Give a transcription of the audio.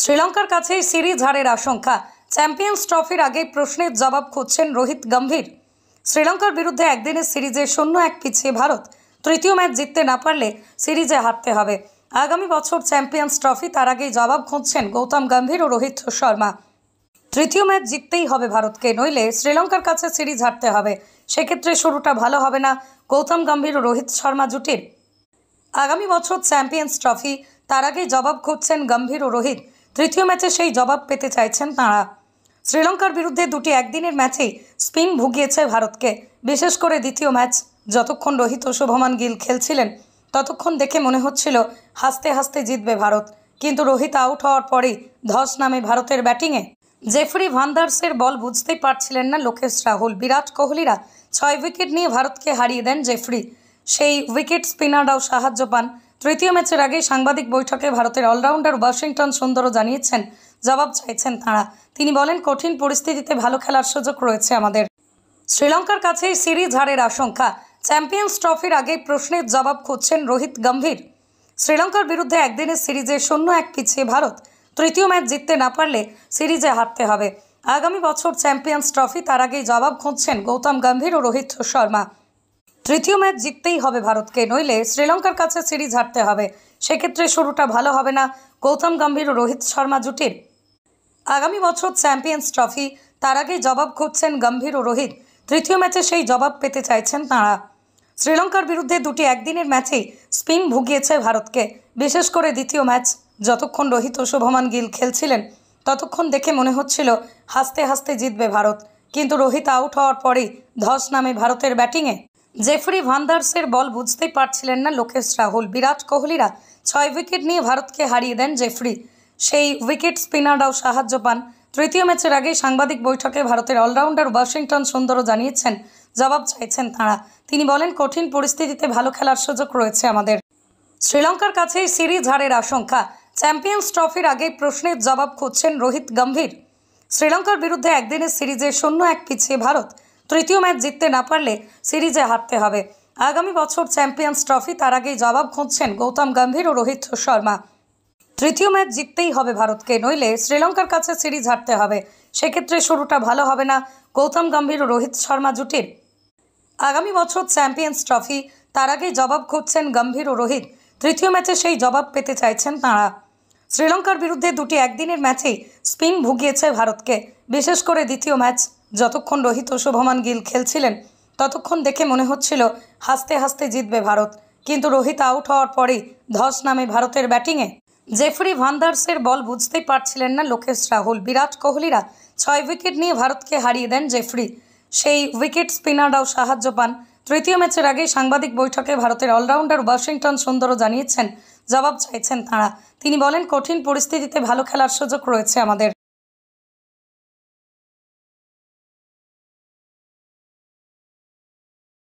শ্রীলঙ্কার কাছে সিরিজ হারের আশঙ্কা চ্যাম্পিয়ন্স ট্রফির আগে প্রশ্নের জবাব খুঁজছেন রোহিত গম্ভীর শ্রীলঙ্কার বিরুদ্ধে একদিনের সিরিজে শূন্য এক পিছিয়ে ভারত তৃতীয় ম্যাচ জিততে না পারলে সিরিজে হারতে হবে আগামী বছর চ্যাম্পিয়ন্স ট্রফি তার আগেই জবাব খুঁজছেন গৌতম গম্ভীর ও রোহিত শর্মা তৃতীয় ম্যাচ জিততেই হবে ভারতকে নইলে শ্রীলঙ্কার কাছে সিরিজ হারতে হবে সেক্ষেত্রে শুরুটা ভালো হবে না গৌতম গম্ভীর ও রোহিত শর্মা জুটির আগামী বছর চ্যাম্পিয়ন্স ট্রফি তার আগেই জবাব খুঁজছেন গম্ভীর ও রোহিত তৃতীয় ম্যাচে সেই জবাব পেতে চাইছেন তাঁরা শ্রীলঙ্কার বিরুদ্ধে দুটি একদিনের ম্যাচেই স্পিন ভুগিয়েছে ভারতকে বিশেষ করে দ্বিতীয় ম্যাচ যতক্ষণ রোহিত শুভমান গিল খেলছিলেন ততক্ষণ দেখে মনে হচ্ছিল হাসতে হাসতে জিতবে ভারত কিন্তু রোহিত আউট হওয়ার পরেই ধস নামে ভারতের ব্যাটিংয়ে জেফরি ভান্ডার্সের বল বুঝতেই পারছিলেন না লোকেশ রাহুল বিরাট কোহলিরা ছয় উইকেট নিয়ে ভারতকে হারিয়ে দেন জেফরি সেই উইকেট স্পিনাররাও সাহায্য পান তৃতীয় ম্যাচের আগে সাংবাদিক বৈঠকে ভারতের অলরাউন্ডার ওয়াশিংটন সুন্দরও জানিয়েছেন জবাব চাইছেন তাঁরা তিনি বলেন কঠিন পরিস্থিতিতে ভালো খেলার সুযোগ রয়েছে আমাদের শ্রীলঙ্কার কাছে সিরিজ হারের আশঙ্কা চ্যাম্পিয়ন্স ট্রফির আগে প্রশ্নের জবাব খুঁজছেন রোহিত গম্ভীর শ্রীলঙ্কার বিরুদ্ধে একদিনের সিরিজে শূন্য এক পিছিয়ে ভারত তৃতীয় ম্যাচ জিততে না পারলে সিরিজে হারতে হবে আগামী বছর চ্যাম্পিয়ন্স ট্রফি তার আগেই জবাব খুঁজছেন গৌতম গম্ভীর ও রোহিত শর্মা তৃতীয় ম্যাচ জিততেই হবে ভারতকে নইলে শ্রীলঙ্কার কাছে সিরিজ হারতে হবে সেক্ষেত্রে শুরুটা ভালো হবে না গৌতম গম্ভীর ও রোহিত শর্মা জুটির আগামী বছর চ্যাম্পিয়ন্স ট্রফি তার আগেই জবাব খুঁজছেন গম্ভীর ও রোহিত তৃতীয় ম্যাচে সেই জবাব পেতে চাইছেন তাঁরা শ্রীলঙ্কার বিরুদ্ধে দুটি একদিনের ম্যাচেই স্পিন ভুগিয়েছে ভারতকে বিশেষ করে দ্বিতীয় ম্যাচ যতক্ষণ রোহিত ও শুভমান গিল খেলছিলেন ততক্ষণ দেখে মনে হচ্ছিল হাসতে হাসতে জিতবে ভারত কিন্তু রোহিত আউট হওয়ার পরেই ধস নামে ভারতের ব্যাটিংয়ে জেফরি ভান্দার্সের বল বুঝতেই পারছিলেন না লোকেশ রাহুল বিরাট কোহলিরা ছয় উইকেট নিয়ে ভারতকে হারিয়ে দেন জেফরি সেই উইকেট স্পিনাররাও সাহায্য পান তৃতীয় ম্যাচের আগে সাংবাদিক বৈঠকে ভারতের অলরাউন্ডার ওয়াশিংটন সুন্দরও জানিয়েছেন জবাব চাইছেন তাঁরা তিনি বলেন কঠিন পরিস্থিতিতে ভালো খেলার সুযোগ রয়েছে আমাদের শ্রীলঙ্কার কাছে সিরিজ হারের আশঙ্কা চ্যাম্পিয়ন্স ট্রফির আগে প্রশ্নের জবাব খুঁজছেন রোহিত গম্ভীর শ্রীলঙ্কার বিরুদ্ধে একদিনের সিরিজে শূন্য এক পিছিয়ে ভারত তৃতীয় ম্যাচ জিততে না পারলে সিরিজে হারতে হবে আগামী বছর চ্যাম্পিয়ন্স ট্রফি তার আগেই জবাব খুঁজছেন গৌতম গম্ভীর ও রোহিত শর্মা তৃতীয় ম্যাচ জিততেই হবে ভারতকে নইলে শ্রীলঙ্কার কাছে সিরিজ হারতে হবে সেক্ষেত্রে শুরুটা ভালো হবে না গৌতম গম্ভীর ও রোহিত শর্মা জুটির আগামী বছর চ্যাম্পিয়ন্স ট্রফি তার আগেই জবাব খুঁজছেন গম্ভীর ও রোহিত তৃতীয় ম্যাচে সেই জবাব পেতে চাইছেন তাঁরা শ্রীলঙ্কার বিরুদ্ধে দুটি একদিনের ম্যাচেই স্পিন ভুগিয়েছে ভারতকে বিশেষ করে দ্বিতীয় ম্যাচ যতক্ষণ রোহিত শুভমান গিল খেলছিলেন ততক্ষণ দেখে মনে হচ্ছিল হাসতে হাসতে জিতবে ভারত কিন্তু রোহিত আউট হওয়ার পরেই ধস নামে ভারতের ব্যাটিংয়ে জেফরি ভান্দার্সের বল বুঝতেই পারছিলেন না লোকেশ রাহুল বিরাট কোহলিরা ছয় উইকেট নিয়ে ভারতকে হারিয়ে দেন জেফরি সেই উইকেট স্পিনাররাও সাহায্য পান তৃতীয় ম্যাচের আগে সাংবাদিক বৈঠকে ভারতের অলরাউন্ডার ওয়াশিংটন সুন্দরও জানিয়েছেন জবাব চাইছেন তাঁরা তিনি বলেন কঠিন পরিস্থিতিতে ভালো খেলার সুযোগ রয়েছে আমাদের